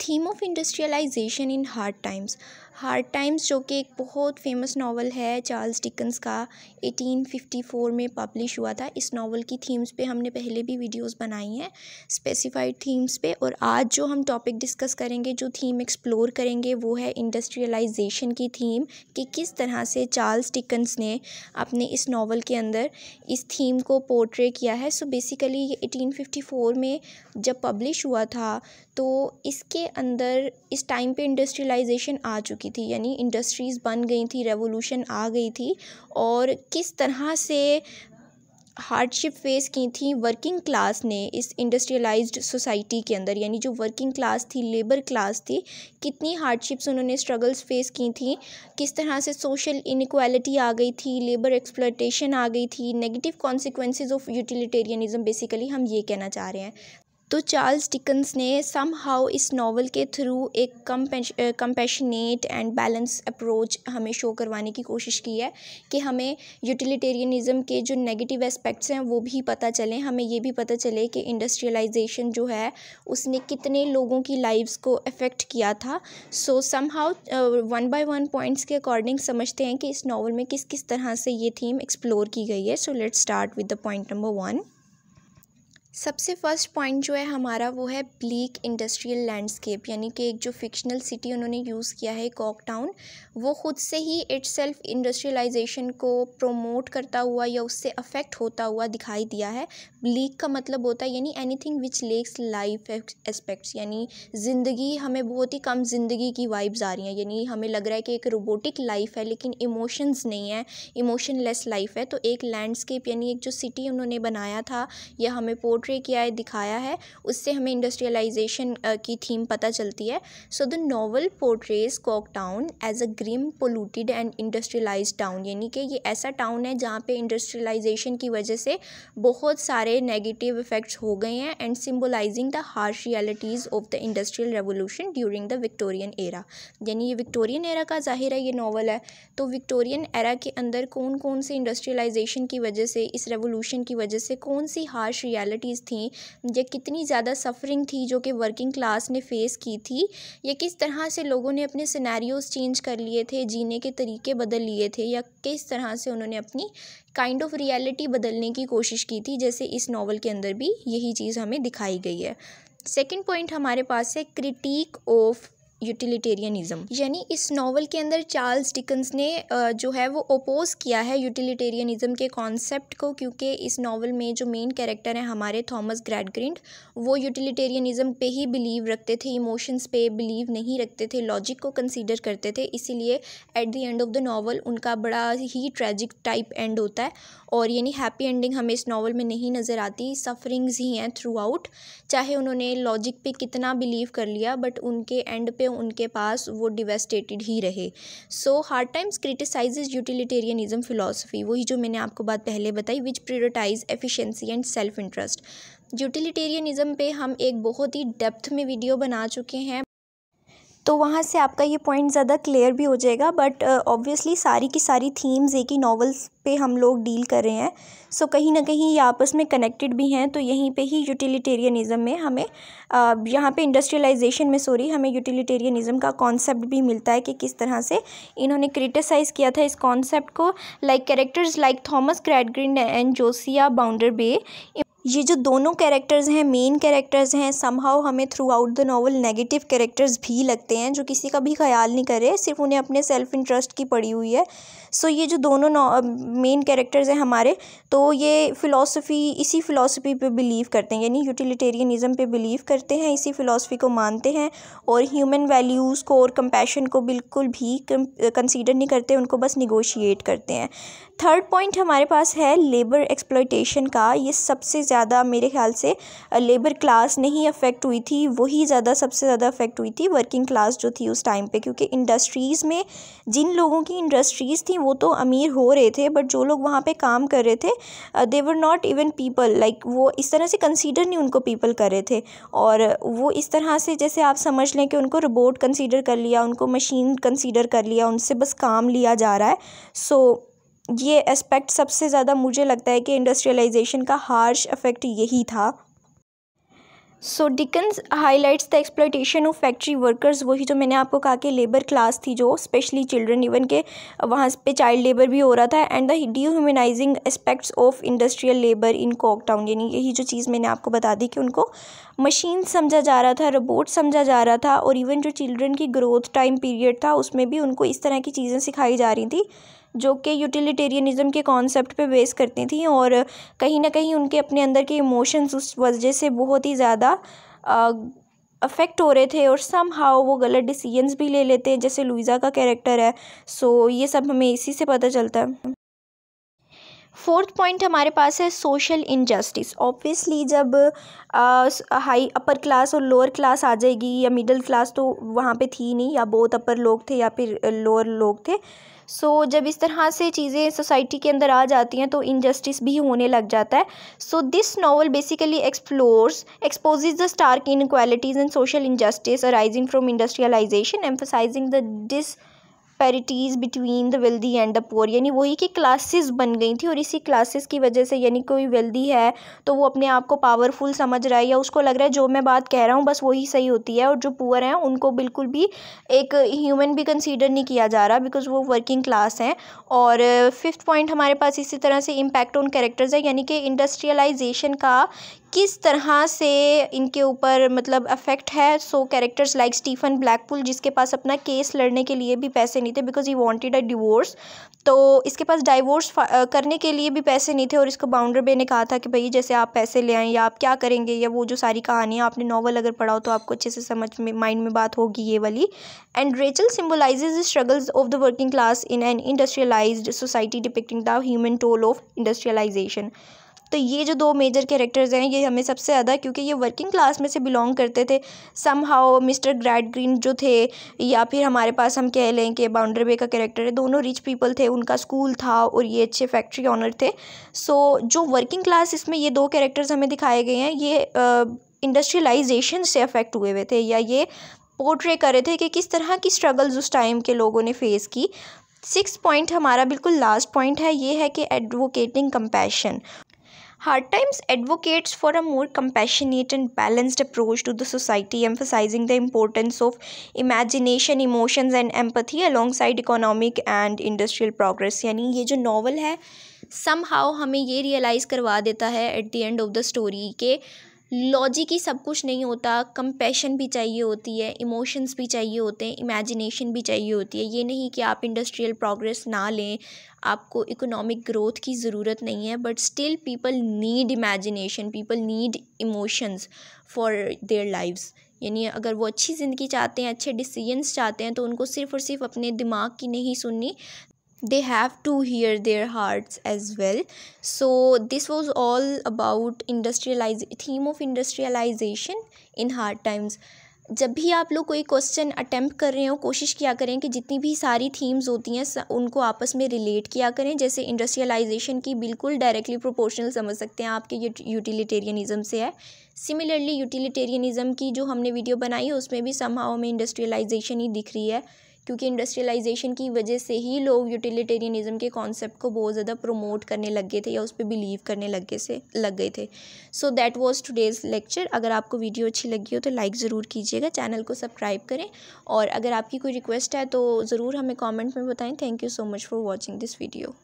theme of industrialization in hard times hard times जो कि एक बहुत फेमस नावल है चार्ल्स डिकन्स का 1854 में पब्लिश हुआ था इस नावल की थीम्स पे हमने पहले भी वीडियोस बनाई हैं स्पेसिफाइड थीम्स पे और आज जो हम टॉपिक डिस्कस करेंगे जो थीम एक्सप्लोर करेंगे वो है इंडस्ट्रियलाइजेशन की थीम कि किस तरह से चार्ल्स डिकन्स ने अपने इस नावल के अंदर इस थीम को पोर्ट्रे किया है सो बेसिकली ये एटीन में जब पब्लिश हुआ था तो इसके अंदर इस टाइम पर इंडस्ट्रियलाइजेशन आ चुकी चुकी थी यानी इंडस्ट्रीज़ बन गई थी रेवोल्यूशन आ गई थी और किस तरह से हार्डशिप फेस की थी वर्किंग क्लास ने इस इंडस्ट्रियलाइज्ड सोसाइटी के अंदर यानी जो वर्किंग क्लास थी लेबर क्लास थी कितनी हार्डशिप्स उन्होंने स्ट्रगल्स फेस की थी किस तरह से सोशल इनक्वालिटी आ गई थी लेबर एक्सप्लाटेशन आ गई थी negative consequences of utilitarianism basically हम ये कहना चाह रहे हैं तो चार्ल्स डिकन्स ने सम हाउ इस नावल के थ्रू एक कम एंड बैलेंस अप्रोच हमें शो करवाने की कोशिश की है कि हमें यूटिलिटेरियनिज़म के जो नेगेटिव एस्पेक्ट्स हैं वो भी पता चलें हमें ये भी पता चले कि इंडस्ट्रियलाइजेशन जो है उसने कितने लोगों की लाइव्स को अफेक्ट किया था so somehow one by one points के अकॉर्डिंग समझते हैं कि इस नावल में किस किस तरह से ये थीम एक्सप्लोर की गई है so let's start with the point number one सबसे फर्स्ट पॉइंट जो है हमारा वो है ब्लीक इंडस्ट्रियल लैंडस्केप यानी कि एक जो फिक्शनल सिटी उन्होंने यूज़ किया है कॉक टाउन वो ख़ुद से ही इट्स सेल्फ इंडस्ट्रियलाइजेशन को प्रोमोट करता हुआ या उससे अफेक्ट होता हुआ दिखाई दिया है ब्लीक का मतलब होता है यानी anything which lacks life aspects यानी ज़िंदगी हमें बहुत ही कम ज़िंदगी की वाइब्स आ रही हैं यानी हमें लग रहा है कि एक रोबोटिक लाइफ है लेकिन इमोशंस नहीं है इमोशनलेस लाइफ है तो एक लैंडस्केप यानी एक जो सिटी उन्होंने बनाया था या हमें पोर्ट पोर्ट्रे किया है दिखाया है उससे हमें इंडस्ट्रियलाइजेशन की थीम पता चलती है so the novel portrays Coketown as a grim polluted and industrialize town यानी कि ये ऐसा टाउन है जहाँ पे इंडस्ट्रियलाइजेशन की वजह से बहुत सारे नेगेटिव इफ़ेक्ट्स हो गए हैं and symbolizing the harsh realities of the industrial revolution during the Victorian era यानी ये विक्टोरियन एरा का जाहिर है ये नावल है तो विक्टोरियन एरा के अंदर कौन कौन से इंडस्ट्रियलाइजेशन की वजह से इस रेवोल्यूशन की वजह से कौन सी हार्श रियलिटी डिफ़िकल्टीज़ थी या कितनी ज़्यादा सफ़रिंग थी जो कि वर्किंग क्लास ने फ़ेस की थी या किस तरह से लोगों ने अपने सिनेरियोस चेंज कर लिए थे जीने के तरीके बदल लिए थे या किस तरह से उन्होंने अपनी काइंड ऑफ रियलिटी बदलने की कोशिश की थी जैसे इस नावल के अंदर भी यही चीज़ हमें दिखाई गई है सेकेंड पॉइंट हमारे पास है क्रिटिक ऑफ यूटिलिटेरियनिज्म यानी इस नावल के अंदर चार्ल्स डिकन्स ने जो है वो ओपोज किया है यूटिलिटेरियनिज्म के कॉन्सेप्ट को क्योंकि इस नावल में जो मेन कैरेक्टर हैं हमारे थॉमस ग्रैडग्रिंड वो यूटिलिटेरियनिज्म पे ही बिलीव रखते थे इमोशंस पे बिलीव नहीं रखते थे लॉजिक को कंसीडर करते थे इसीलिए at the end of the novel उनका बड़ा ही ट्रेजिक टाइप एंड होता है और यानी हैप्पी एंडिंग हमें इस नावल में नहीं नज़र आती सफरिंग्स ही हैं थ्रू आउट चाहे उन्होंने लॉजिक पे कितना बिलीव कर लिया बट उनके एंड पे उनके पास वो डिवेस्टेटेड ही रहे so hard times criticizes utilitarianism philosophy वही जो मैंने आपको बात पहले बताई which prioritize efficiency and self interest utilitarianism पे हम एक बहुत ही डेप्थ में वीडियो बना चुके हैं तो वहाँ से आपका ये पॉइंट ज़्यादा क्लियर भी हो जाएगा बट ऑब्वियसली uh, सारी की सारी थीम्स एक ही नॉवल्स पे हम लोग डील कर रहे हैं सो so, कहीं ना कहीं ये आपस में कनेक्टेड भी हैं तो यहीं पे ही यूटिलिटेरियनिज़म में हमें uh, यहाँ पे इंडस्ट्रियलाइजेशन में सॉरी हमें यूटिलिटेरियनिज़म का कॉन्सेप्ट भी मिलता है कि किस तरह से इन्होंने क्रिटिसाइज़ किया था इस कॉन्सेप्ट को like characters like Thomas Gradgrind and Josiah Bounderby ये जो दोनों कैरेक्टर्स हैं मेन कैरेक्टर्स हैं समहाउ हमें throughout the novel negative characters भी लगते हैं जो किसी का भी ख्याल नहीं कर रहे सिर्फ उन्हें अपने सेल्फ इंटरेस्ट की पड़ी हुई है सो so, ये जो दोनों मेन कैरेक्टर्स हैं हमारे तो ये फ़िलासफ़ी इसी फ़िलासफ़ी पे बिलीव करते हैं यानी यूटिलिटेरियनिज़म पे बिलीव करते हैं इसी फ़िलासफ़ी को मानते हैं और ह्यूमन वैल्यूज़ को और कंपैशन को बिल्कुल भी कंसिडर नहीं करते उनको बस निगोशिएट करते हैं थर्ड पॉइंट हमारे पास है लेबर एक्सप्लोइटेशन का ये सबसे ज़्यादा मेरे ख्याल से लेबर क्लास नहीं अफ़ेक्ट हुई थी वही ज़्यादा सबसे ज़्यादा अफ़ेक्ट हुई थी वर्किंग क्लास जो थी उस टाइम पे क्योंकि इंडस्ट्रीज़ में जिन लोगों की इंडस्ट्रीज़ थी वो तो अमीर हो रहे थे बट जो लोग वहाँ पर काम कर रहे थे they were not even people like वो इस तरह से कंसिडर नहीं उनको पीपल कर रहे थे और वो इस तरह से जैसे आप समझ लें कि उनको रोबोट कंसिडर कर लिया उनको मशीन कंसिडर कर लिया उनसे बस काम लिया जा रहा है सो so, ये एस्पेक्ट सबसे ज़्यादा मुझे लगता है कि इंडस्ट्रियलाइजेशन का हार्श इफेक्ट यही था so Dickens highlights the exploitation of factory workers वही जो मैंने आपको कहा कि लेबर क्लास थी जो स्पेशली चिल्ड्रन इवन के वहाँ पे चाइल्ड लेबर भी हो रहा था and the dehumanizing aspects of industrial labour in Coketown यानी यही जो चीज़ मैंने आपको बता दी कि उनको मशीन समझा जा रहा था रोबोट समझा जा रहा था और इवन जो चिल्ड्रन की ग्रोथ टाइम पीरियड था उसमें भी उनको इस तरह की चीज़ें सिखाई जा रही थी जो कि यूटिलिटेरियनिज़म के कॉन्सेप्ट पे बेस करती थी और कहीं ना कहीं उनके अपने अंदर के इमोशंस उस वजह से बहुत ही ज़्यादा अफेक्ट हो रहे थे और सम हाउ वो गलत डिसीजंस भी ले लेते हैं जैसे लुइज़ा का कैरेक्टर है सो ये सब हमें इसी से पता चलता है फोर्थ पॉइंट हमारे पास है सोशल इनजस्टिस ऑब्वियसली जब हाई अपर क्लास और लोअर क्लास आ जाएगी या मिडिल क्लास तो वहाँ पे थी नहीं या बहुत अपर लोग थे या फिर लोअर लोग थे सो so, जब इस तरह से चीज़ें सोसाइटी के अंदर आ जाती हैं तो इनजस्टिस भी होने लग जाता है so this novel basically explores exposes the stark inequalities and social injustice arising from industrialization emphasizing the disparities between the wealthy and the poor यानी वही कि क्लासेस बन गई थी और इसी क्लासेस की वजह से यानी कोई वेल्दी है तो वो अपने आप को पावरफुल समझ रहा है या उसको लग रहा है जो मैं बात कह रहा हूँ बस वही सही होती है और जो पुअर हैं उनको बिल्कुल भी एक ह्यूमन भी कंसिडर नहीं किया जा रहा बिकॉज वो वर्किंग क्लास हैं और फिफ्थ पॉइंट हमारे पास इसी तरह से इम्पैक्ट ऑन कैरेक्टर्स है यानी कि इंडस्ट्रियलाइजेशन का किस तरह से इनके ऊपर मतलब अफेक्ट है so characters like Stephen Blackpool जिसके पास अपना केस लड़ने के लिए भी पैसे नहीं थे because he wanted a divorce तो इसके पास डाइवोर्स करने के लिए भी पैसे नहीं थे और इसको बाउंडर बे ने कहा था कि भाई जैसे आप पैसे ले आएँ या आप क्या करेंगे या वो जो सारी कहानियाँ आपने नॉवल अगर पढ़ाओ तो आपको अच्छे से समझ में माइंड में बात होगी ये वाली and Rachael symbolizes struggles of the working class in an industrialized society depicting the human toll of industrialization तो ये जो दो मेजर कैरेक्टर्स हैं ये हमें सबसे ज़्यादा क्योंकि ये वर्किंग क्लास में से बिलोंग करते थे somehow mister Gradgrind जो थे या फिर हमारे पास हम कह लें कि बाउंड्री वे का कैरेक्टर है दोनों रिच पीपल थे उनका स्कूल था और ये अच्छे फैक्ट्री ऑनर थे सो so, जो वर्किंग क्लास इसमें ये दो कैरेक्टर्स हमें दिखाए गए हैं ये इंडस्ट्रियलाइजेशन से अफेक्ट हुए हुए थे या ये पोर्ट्रे कर रहे थे कि किस तरह की स्ट्रगल्स उस टाइम के लोगों ने फेस की सिक्स पॉइंट हमारा बिल्कुल लास्ट पॉइंट है ये है कि advocating compassion Hard Times advocates for a more compassionate and balanced approach to the society, emphasizing the importance of imagination, emotions and empathy alongside economic and industrial progress. यानी ये जो novel है some how हमें ये realise करवा देता है at the end of the story के लॉजिक ही सब कुछ नहीं होता कंपेशन भी चाहिए होती है इमोशंस भी चाहिए होते हैं इमेजिनेशन भी चाहिए होती है ये नहीं कि आप इंडस्ट्रियल प्रोग्रेस ना लें आपको इकोनॉमिक ग्रोथ की ज़रूरत नहीं है but still people need imagination people need emotions for their lives यानी अगर वो अच्छी ज़िंदगी चाहते हैं अच्छे डिसीजंस चाहते हैं तो उनको सिर्फ़ और सिर्फ अपने दिमाग की नहीं सुननी they have to hear their hearts as well so this was all about industrialize theme of industrialization in hard times जब भी आप लोग कोई क्वेश्चन अटैम्प्ट कर रहे हो कोशिश किया करें कि जितनी भी सारी थीम्स होती हैं उनको आपस में रिलेट किया करें जैसे इंडस्ट्रियलाइजेशन की बिल्कुल डायरेक्टली प्रोपोर्शनल समझ सकते हैं आपके यूटिलिटेरियनिज्म से है सिमिलरली यूटिलिटेरियनिज्म की जो हमने वीडियो बनाई है उसमें भी समहाव में इंडस्ट्रियलाइजेशन ही दिख रही है क्योंकि इंडस्ट्रियलाइजेशन की वजह से ही लोग यूटिलिटेरियनिज़म के कॉन्सेप्ट को बहुत ज़्यादा प्रमोट करने लग गए थे या उस पर बिलीव करने लग गए से लग गए थे so that was today's lecture अगर आपको वीडियो अच्छी लगी हो तो लाइक ज़रूर कीजिएगा चैनल को सब्सक्राइब करें और अगर आपकी कोई रिक्वेस्ट है तो ज़रूर हमें कॉमेंट में बताएँ thank you so much for watching this video